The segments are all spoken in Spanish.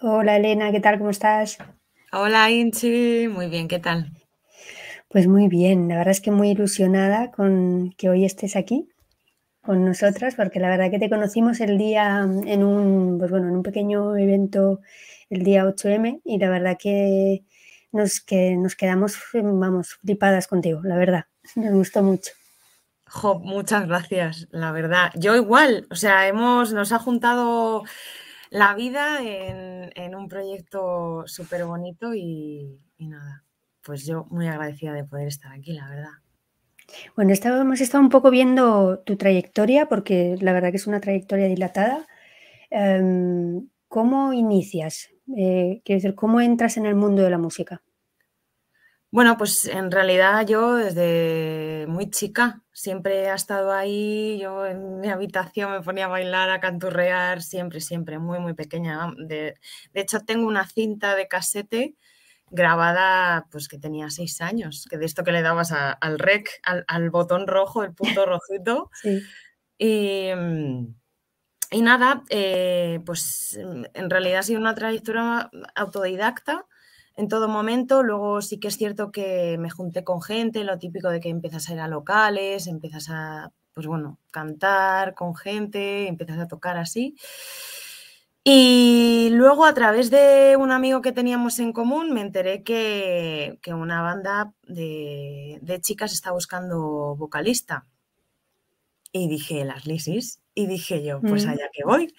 Hola Elena, ¿qué tal? ¿Cómo estás? Hola Inchi, muy bien, ¿qué tal? Pues muy bien, la verdad es que muy ilusionada con que hoy estés aquí con nosotras, porque la verdad que te conocimos el día mm, en un, pues bueno, en un pequeño evento el día 8M y la verdad que nos, que nos quedamos, mm, vamos, flipadas contigo, la verdad, nos gustó mucho. Jo, muchas gracias, la verdad. Yo igual, o sea, hemos, nos ha juntado la vida en, un proyecto súper bonito y, nada, pues yo muy agradecida de poder estar aquí, la verdad. Bueno, hemos estado un poco viendo tu trayectoria, porque la verdad que es una trayectoria dilatada. Em, ¿Cómo inicias? Eh, quiero decir, ¿cómo entras en el mundo de la música? Bueno, pues en realidad yo desde muy chica siempre ha estado ahí, yo en mi habitación me ponía a bailar, a canturrear, siempre, siempre, muy, muy pequeña. De, hecho, tengo una cinta de casete grabada, pues que tenía seis años, que de esto que le dabas al rec, al, botón rojo, el punto rojito. Mm, y, nada, eh, pues mm, en realidad ha sido una trayectoria autodidacta en todo momento. Luego sí que es cierto que me junté con gente, lo típico de que empiezas a ir a locales, empiezas a, pues bueno, cantar con gente, empiezas a tocar así. Y luego a través de un amigo que teníamos en común me enteré que, una banda de, chicas está buscando vocalista. Y dije, las lisis. Y dije yo, pues mm. allá que voy.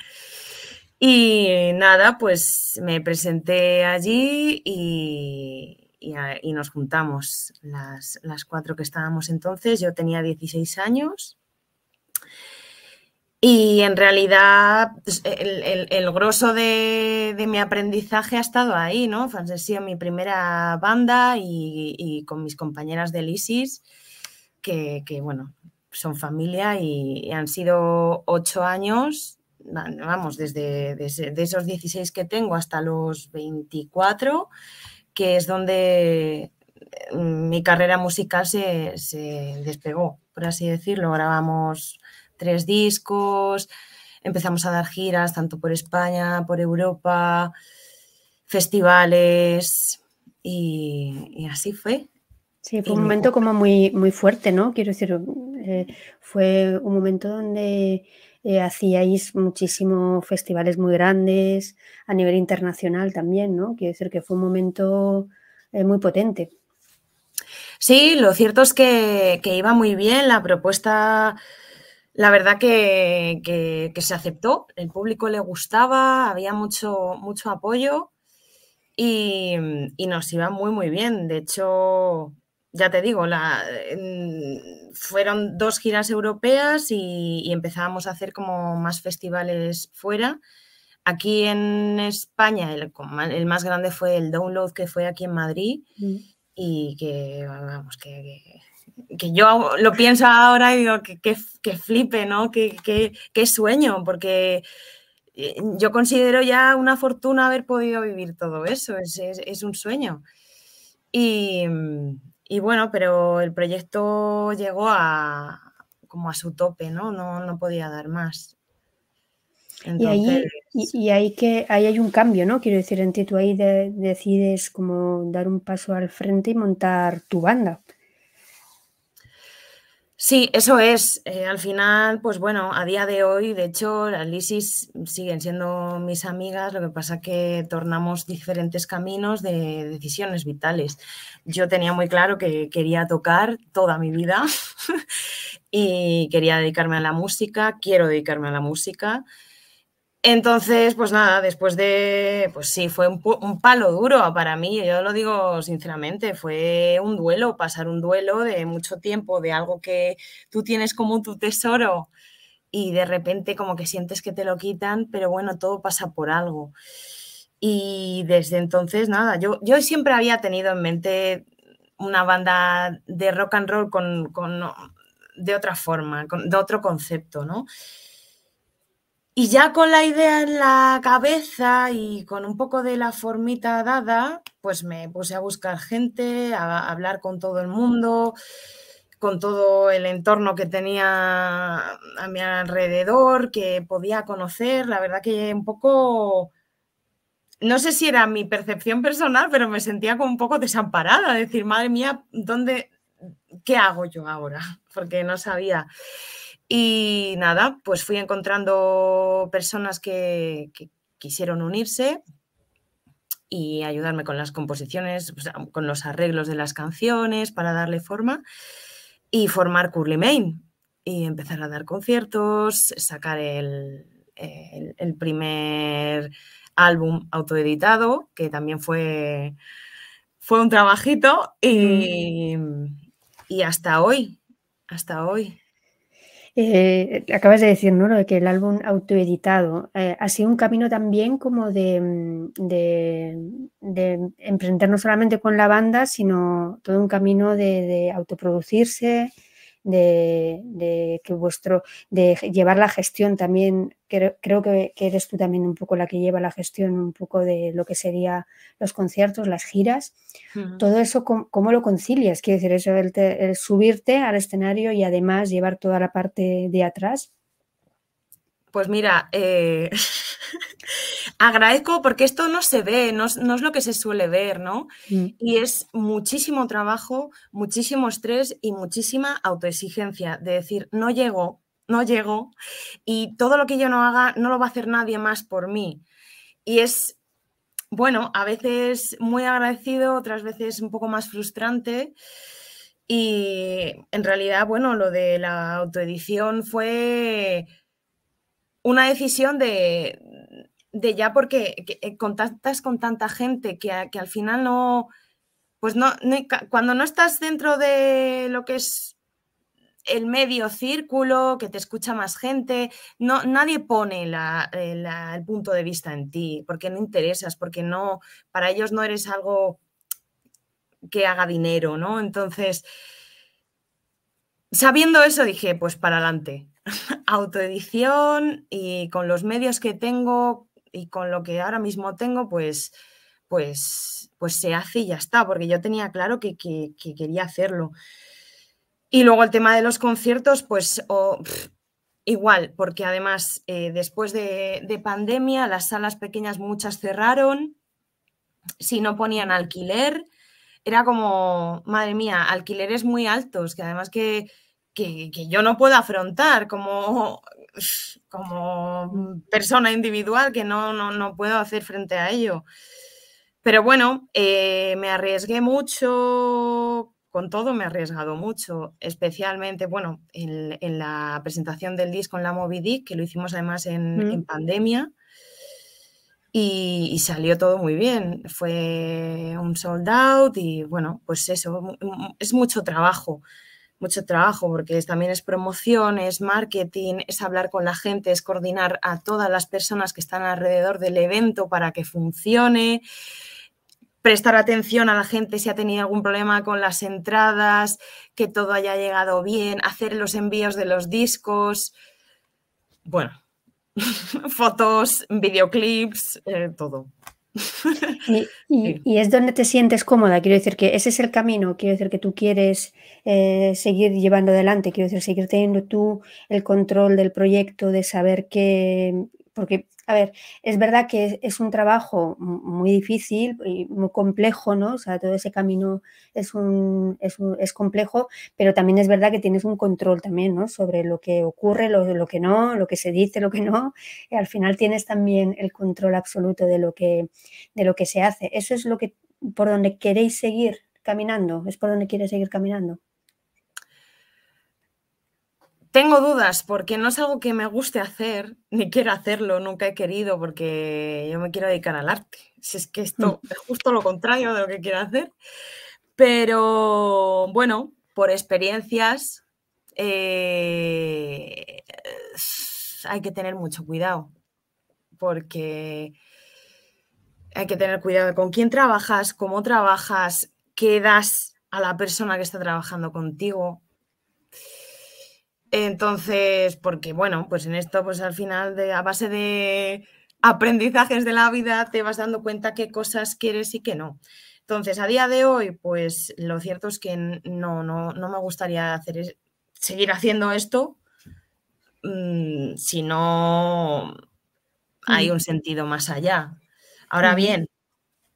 Y nada, pues me presenté allí y, nos juntamos las, cuatro que estábamos entonces. Yo tenía 16 años y en realidad pues, el, el, grosso de, mi aprendizaje ha estado ahí, ¿no? Pues, ha sido mi primera banda y, con mis compañeras de ISIS, que bueno, son familia y han sido ocho años vamos, desde, esos 16 que tengo hasta los 24, que es donde eh, mi carrera musical se, se despegó, por así decirlo. Grabamos tres discos, empezamos a dar giras tanto por España, por Europa, festivales y, así fue. Sí, fue un momento como muy, muy fuerte, ¿no? Quiero decir, eh, fue un momento donde eh, hacíais muchísimos festivales muy grandes a nivel internacional también, ¿no? Quiere decir que fue un momento eh, muy potente. Sí, lo cierto es que, iba muy bien la propuesta. La verdad que, se aceptó, el público le gustaba, había mucho, mucho apoyo y, y nos iba muy, muy bien. De hecho, ya te digo, fueron dos giras europeas y, empezábamos a hacer como más festivales fuera. Aquí en España el, más grande fue el Download que fue aquí en Madrid mm. y que, vamos, que, yo lo pienso ahora y digo que, flipe, ¿no? Que, sueño, porque eh, yo considero ya una fortuna haber podido vivir todo eso, es un sueño. Y, y bueno, pero el proyecto llegó a como a su tope, ¿no? No, no podía dar más. Y, ahí, y, que ahí hay un cambio, ¿no? Quiero decir, en ti tú ahí decides como dar un paso al frente y montar tu banda. Sí, eso es. Eh, al final, pues bueno, a día de hoy, de hecho, las Lisis siguen siendo mis amigas, lo que pasa que tornamos diferentes caminos de decisiones vitales. Yo tenía muy claro que quería tocar toda mi vida y quería dedicarme a la música, quiero dedicarme a la música. Entonces, pues nada, después de, pues sí, fue un, palo duro para mí, yo lo digo sinceramente, fue un duelo, pasar un duelo de mucho tiempo, de algo que tú tienes como tu tesoro y de repente como que sientes que te lo quitan, pero bueno, todo pasa por algo. Y desde entonces, nada, yo, yo siempre había tenido en mente una banda de rock and roll con, de otra forma, de otro concepto, ¿no? Y ya con la idea en la cabeza y con un poco de la formita dada, pues me puse a buscar gente, a hablar con todo el mundo, con todo el entorno que tenía a mi alrededor, que podía conocer. La verdad que un poco, no sé si era mi percepción personal, pero me sentía como un poco desamparada, decir, madre mía, ¿dónde, qué hago yo ahora? Porque no sabía. Y nada, pues fui encontrando personas que, quisieron unirse y ayudarme con las composiciones, pues, con los arreglos de las canciones para darle forma y formar Curly Main y empezar a dar conciertos, sacar el, primer álbum autoeditado, que también fue, fue un trabajito y, mm. y hasta hoy, hasta hoy. Eh, acabas de decir, ¿no? de que el álbum autoeditado eh, ha sido un camino también como de, mm, de, emprender no solamente con la banda, sino todo un camino de, de autoproducirse, de, que vuestro, de llevar la gestión también, creo, que, eres tú también un poco la que lleva la gestión un poco de lo que sería los conciertos, las giras, todo eso, ¿cómo, lo concilias? Quiero decir, eso, el subirte al escenario y además llevar toda la parte de atrás. Pues mira, eh, agradezco porque esto no se ve, no, es lo que se suele ver, ¿no? Mm. Y es muchísimo trabajo, muchísimo estrés y muchísima autoexigencia de decir, no llego, no llego y todo lo que yo no haga no lo va a hacer nadie más por mí. Y es, bueno, a veces muy agradecido, otras veces un poco más frustrante. Y en realidad, bueno, lo de la autoedición fue una decisión de, ya porque eh, contactas con tanta gente que, al final no, pues no, cuando no estás dentro de lo que es el medio círculo, que te escucha más gente, no, nadie pone eh, el punto de vista en ti, porque no interesas, porque no, para ellos no eres algo que haga dinero, ¿no? Entonces, sabiendo eso dije, pues para adelante, autoedición y con los medios que tengo y con lo que ahora mismo tengo, pues, pues, pues se hace y ya está, porque yo tenía claro que, que, quería hacerlo. Y luego el tema de los conciertos, pues igual, porque además eh, después de, de, pandemia las salas pequeñas muchas cerraron, si no ponían alquiler, era como, madre mía, alquileres muy altos, que además que que, yo no puedo afrontar como, como mm, persona individual, que no, no, no puedo hacer frente a ello. Pero bueno, eh, me arriesgué mucho, con todo me he arriesgado mucho, especialmente, bueno, en, la presentación del disco en la Moby Dick, que lo hicimos además en, mm. pandemia, y, salió todo muy bien. Fue un sold out y bueno, pues eso, es mucho trabajo mucho trabajo porque también es promoción, es marketing, es hablar con la gente, es coordinar a todas las personas que están alrededor del evento para que funcione, prestar atención a la gente si ha tenido algún problema con las entradas, que todo haya llegado bien, hacer los envíos de los discos, bueno, fotos, videoclips, eh, todo. Y, es donde te sientes cómoda, quiero decir que ese es el camino, quiero decir que tú quieres eh, seguir llevando adelante, quiero decir, seguir teniendo tú el control del proyecto, de saber que, porque a ver, es verdad que es, un trabajo muy difícil y muy complejo, ¿no? O sea, todo ese camino es, un, es, complejo, pero también es verdad que tienes un control también, ¿no? Sobre lo que ocurre, lo, lo que no, lo que se dice, lo que no. Y al final tienes también el control absoluto de lo que, de lo que se hace. Eso es lo que por donde queréis seguir caminando, es por donde quieres seguir caminando. Tengo dudas porque no es algo que me guste hacer, ni quiero hacerlo, nunca he querido porque yo me quiero dedicar al arte. Si es que esto mm. es justo lo contrario de lo que quiero hacer. Pero bueno, por experiencias eh, hay que tener mucho cuidado porque hay que tener cuidado con quién trabajas, cómo trabajas, qué das a la persona que está trabajando contigo, entonces, porque bueno, pues en esto, pues al final, de, a base de aprendizajes de la vida, te vas dando cuenta qué cosas quieres y qué no. Entonces, a día de hoy, pues lo cierto es que no, no, me gustaría seguir haciendo esto mm, si no hay mm. un sentido más allá. Ahora bien,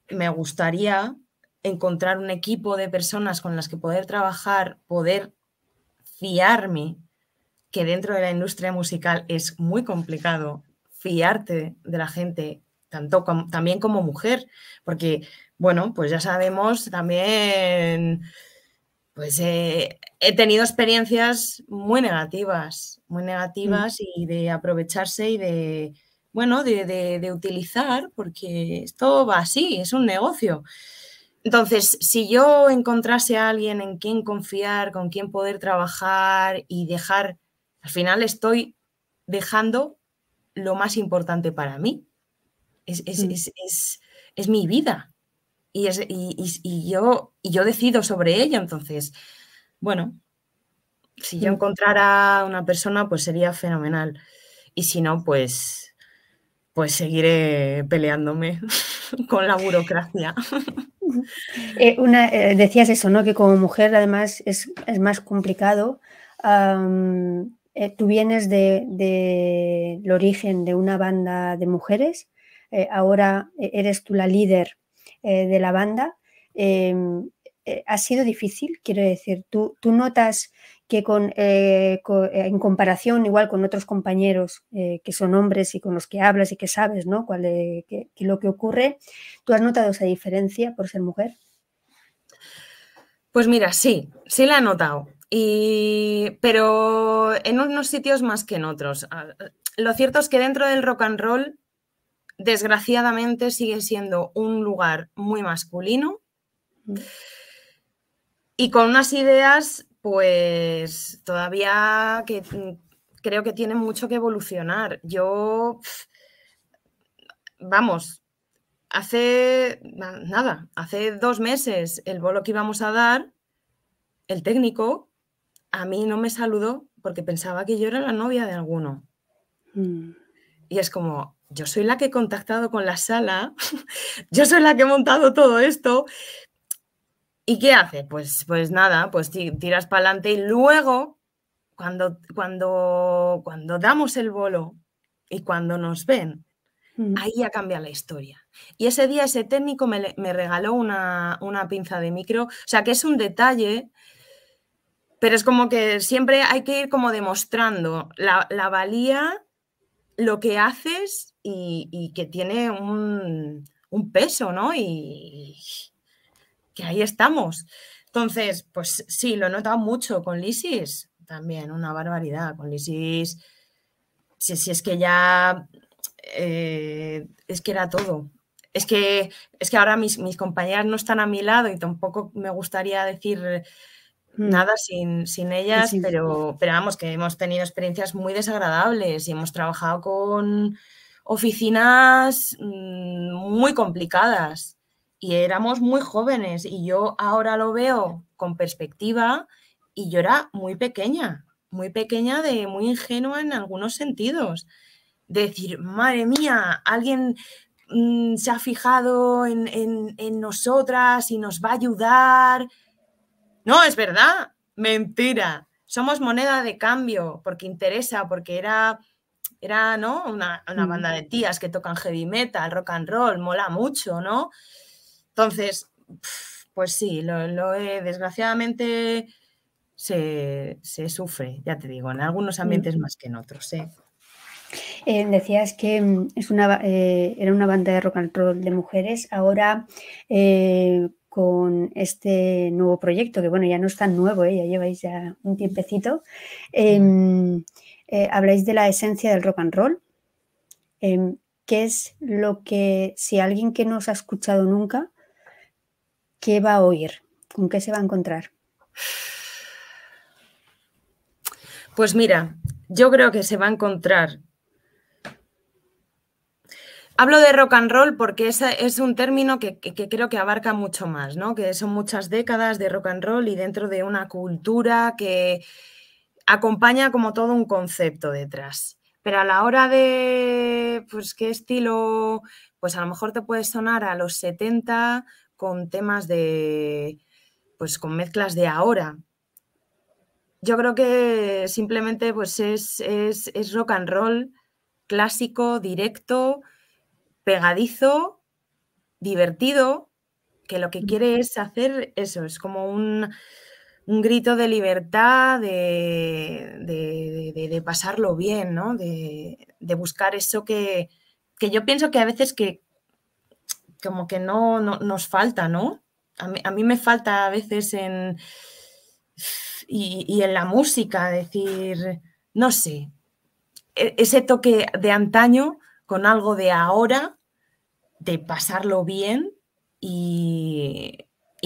me gustaría encontrar un equipo de personas con las que poder trabajar, poder fiarme que dentro de la industria musical es muy complicado fiarte de la gente, tanto también como mujer, porque, bueno, pues ya sabemos también, pues eh, he tenido experiencias muy negativas, muy mm. negativas y de aprovecharse y de, bueno, de, de, utilizar, porque esto va así, es un negocio. Entonces, si yo encontrase a alguien en quien confiar, con quien poder trabajar y dejar final estoy dejando lo más importante para mí. Es, mm. mi vida. Y, y, yo, y yo decido sobre ella. Entonces, bueno, si yo mm. encontrara una persona, pues sería fenomenal. Y si no, pues, pues seguiré peleándome con la burocracia. Eh, eh, decías eso, ¿no? Que como mujer además es, más complicado. Eh, tú vienes del de, el origen de una banda de mujeres, eh, ahora eh, eres tú la líder de la banda. Em, ha sido difícil, quiero decir, tú, tú notas que con, en comparación igual con otros compañeros que son hombres y con los que hablas y que sabes ¿no? Cuál, lo que ocurre, ¿tú has notado esa diferencia por ser mujer? Pues mira, sí, sí la he notado. Y, pero en unos sitios más que en otros. Ah, lo cierto es que dentro del rock and roll, desgraciadamente, sigue siendo un lugar muy masculino y con unas ideas, pues todavía que creo que tiene mucho que evolucionar. Yo, vamos, hace nada, hace dos meses el bolo que íbamos a dar, el técnico a mí no me saludó porque pensaba que yo era la novia de alguno. Mm. Y es como, yo soy la que he contactado con la sala, yo soy la que he montado todo esto. ¿Y qué hace? Pues, pues nada, pues tiras para adelante y luego, cuando, cuando, cuando damos el bolo y cuando nos ven, mm. ahí ya cambia la historia. Y ese día ese técnico me, regaló una, una, pinza de micro, o sea que es un detalle pero es como que siempre hay que ir como demostrando la, valía, lo que haces y, que tiene un, peso, ¿no? Y que ahí estamos. Entonces, pues sí, lo he notado mucho con Lisis, también una barbaridad. Con Lisis, si, es que ya, eh, es que era todo. Es que, es que ahora mis, mis compañeras no están a mi lado y tampoco me gustaría decir Mm. nada sin, ellas, pero, pero vamos, que hemos tenido experiencias muy desagradables y hemos trabajado con oficinas mm, muy complicadas y éramos muy jóvenes y yo ahora lo veo con perspectiva y yo era muy pequeña, muy pequeña de muy ingenua en algunos sentidos. decir, madre mía, alguien mm, se ha fijado en nosotras y nos va a ayudar no, es verdad, mentira. Somos moneda de cambio porque interesa, porque era, era ¿no? Una, mm. banda de tías que tocan heavy metal, rock and roll, mola mucho, ¿no? Entonces, pues sí, lo, eh, desgraciadamente se, sufre, ya te digo, en algunos mm. ambientes más que en otros. ¿eh? Eh, decías que mm, es una, era una banda de rock and roll de mujeres. Ahora, con este nuevo proyecto, que bueno, ya no es tan nuevo, ¿eh? ya lleváis ya un tiempecito. Em, eh, habláis de la esencia del rock and roll. Em, ¿Qué es lo que, si alguien que no os ha escuchado nunca, qué va a oír? ¿Con qué se va a encontrar? Pues mira, yo creo que se va a encontrar Hablo de rock and roll porque es, un término que, creo que abarca mucho más, ¿no? Que son muchas décadas de rock and roll y dentro de una cultura que acompaña como todo un concepto detrás. Pero a la hora de, pues, qué estilo, pues a lo mejor te puedes sonar a los 70 con temas de, pues con mezclas de ahora. Yo creo que simplemente pues es, es, es rock and roll clásico, directo, pegadizo, divertido, que lo que quiere es hacer eso, es como un, grito de libertad, de, pasarlo bien, ¿no? De, buscar eso que, yo pienso que a veces que como que no, nos falta, ¿no? A mí, me falta a veces en... Y, en la música, decir, no sé, e, ese toque de antaño con algo de ahora de pasarlo bien y,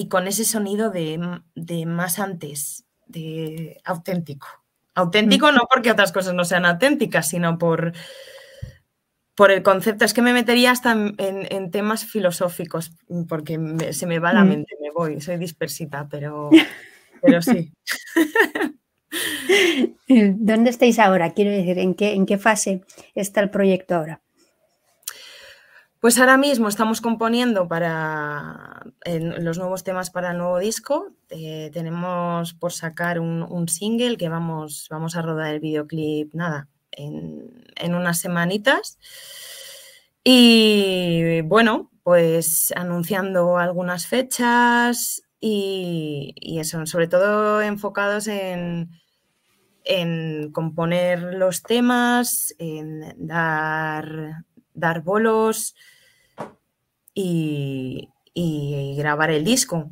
con ese sonido de, más antes, de auténtico. Auténtico mm. no porque otras cosas no sean auténticas, sino por, por el concepto. Es que me metería hasta en, en, temas filosóficos, porque se me va la mm. mente, me voy, soy dispersita, pero, pero sí. ¿Dónde estáis ahora? Quiero decir, ¿en qué, ¿en qué fase está el proyecto ahora? Pues ahora mismo estamos componiendo para los nuevos temas para el nuevo disco. Eh, tenemos por sacar un, single que vamos, vamos a rodar el videoclip, nada, en, unas semanitas. Y bueno, pues anunciando algunas fechas y, eso, sobre todo enfocados en, componer los temas, en dar, dar bolos, y, grabar el disco,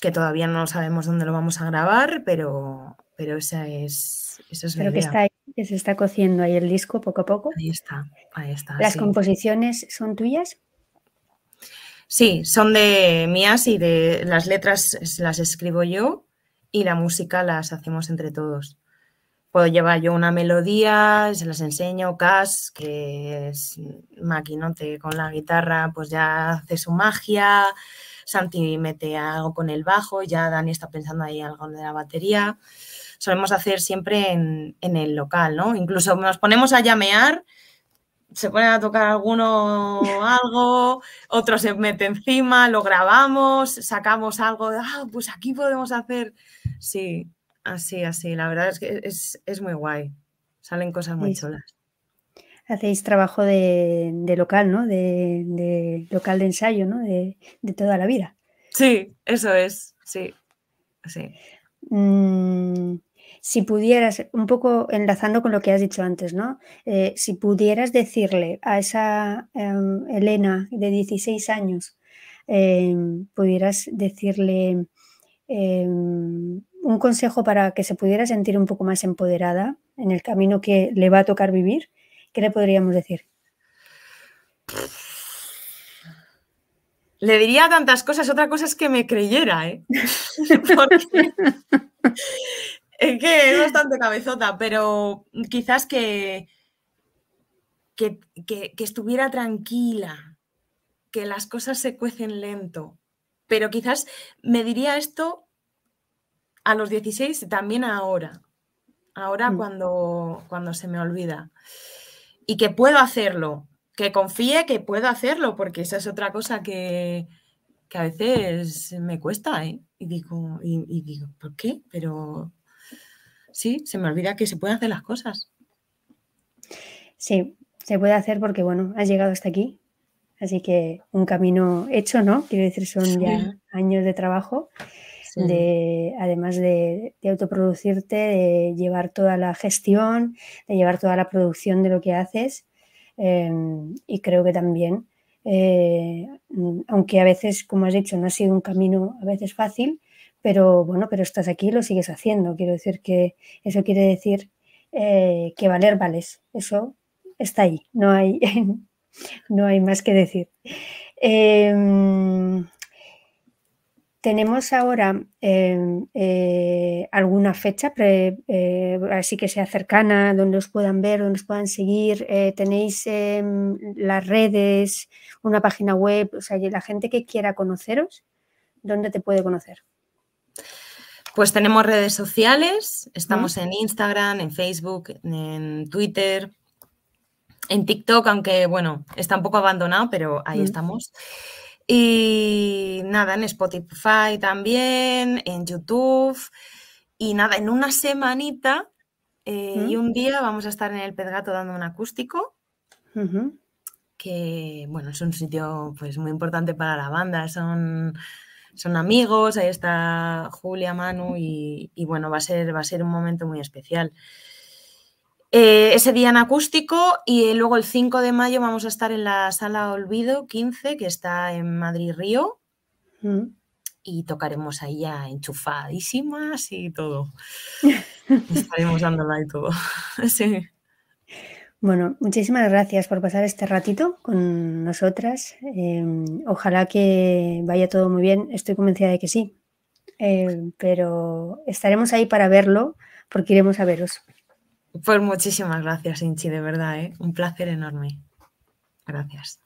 que todavía no sabemos dónde lo vamos a grabar, pero, pero esa es, esa que que se está cociendo ahí el disco poco a poco. Ahí está, ¿Las composiciones son tuyas? Sí, son de mías y de las letras las escribo yo y la música las hacemos entre todos puedo llevar yo una melodía, se las enseño, Cas, que es maquinote con la guitarra, pues ya hace su magia, Santi mete algo con el bajo, ya Dani está pensando ahí algo de la batería. Solemos hacer siempre en, el local, ¿no? Incluso nos ponemos a llamear, se pone a tocar alguno algo, otro se mete encima, lo grabamos, sacamos algo, de, ah, pues aquí podemos hacer, sí, así, así. La verdad es que es, muy guay. Salen cosas muy cholas. Hacéis trabajo de, local, ¿no? De, local de ensayo, ¿no? De, toda la vida. Sí, eso es, sí. sí. Mm, si pudieras, un poco enlazando con lo que has dicho antes, ¿no? Eh, si pudieras decirle a esa em, Elena de 16 años, em, pudieras decirle em, un consejo para que se pudiera sentir un poco más empoderada en el camino que le va a tocar vivir, ¿qué le podríamos decir? Le diría tantas cosas, otra cosa es que me creyera, ¿eh? es que es bastante cabezota, pero quizás que, que, que estuviera tranquila, que las cosas se cuecen lento, pero quizás me diría esto a los 16 también ahora, ahora mm. cuando, cuando se me olvida. Y que puedo hacerlo, que confíe que puedo hacerlo, porque esa es otra cosa que, que a veces me cuesta, ¿eh? Y digo, y, digo, ¿por qué? Pero sí, se me olvida que se pueden hacer las cosas. Sí, se puede hacer porque, bueno, has llegado hasta aquí. Así que un camino hecho, ¿no? Quiero decir, son ya años de trabajo de, además de, autoproducirte, de llevar toda la gestión, de llevar toda la producción de lo que haces. Eh, y creo que también, eh, aunque a veces, como has dicho, no ha sido un camino a veces fácil, pero bueno, pero estás aquí y lo sigues haciendo. Quiero decir que eso quiere decir eh, que valer vales. Eso está ahí, no hay, no hay más que decir tenemos ahora em, eh, alguna fecha, eh, así que sea cercana, donde os puedan ver, donde os puedan seguir. Eh, tenéis em, las redes, una página web, o sea, la gente que quiera conoceros, ¿dónde te puede conocer? Pues tenemos redes sociales, estamos en Instagram, en Facebook, en Twitter, en TikTok, aunque bueno, está un poco abandonado, pero ahí mm. estamos. Y nada, en Spotify también, en YouTube. Y nada, en una semanita eh, y ¿Mm? un día vamos a estar en el Pedgato dando un acústico. Que bueno, es un sitio pues muy importante para la banda. Son, son amigos, ahí está Julia, Manu, y, y bueno, va a ser, va a ser un momento muy especial. Eh, ese día en acústico y eh, luego el 5 de mayo vamos a estar en la sala Olvido 15, que está en Madrid Río. Mm. Y tocaremos ahí ya enchufadísimas y todo. Estaremos dándola y todo. Bueno, muchísimas gracias por pasar este ratito con nosotras. Em, ojalá que vaya todo muy bien. Estoy convencida de que sí. Em, pero estaremos ahí para verlo porque iremos a veros. Pues muchísimas gracias, Inchi, de verdad, ¿eh? un placer enorme. Gracias.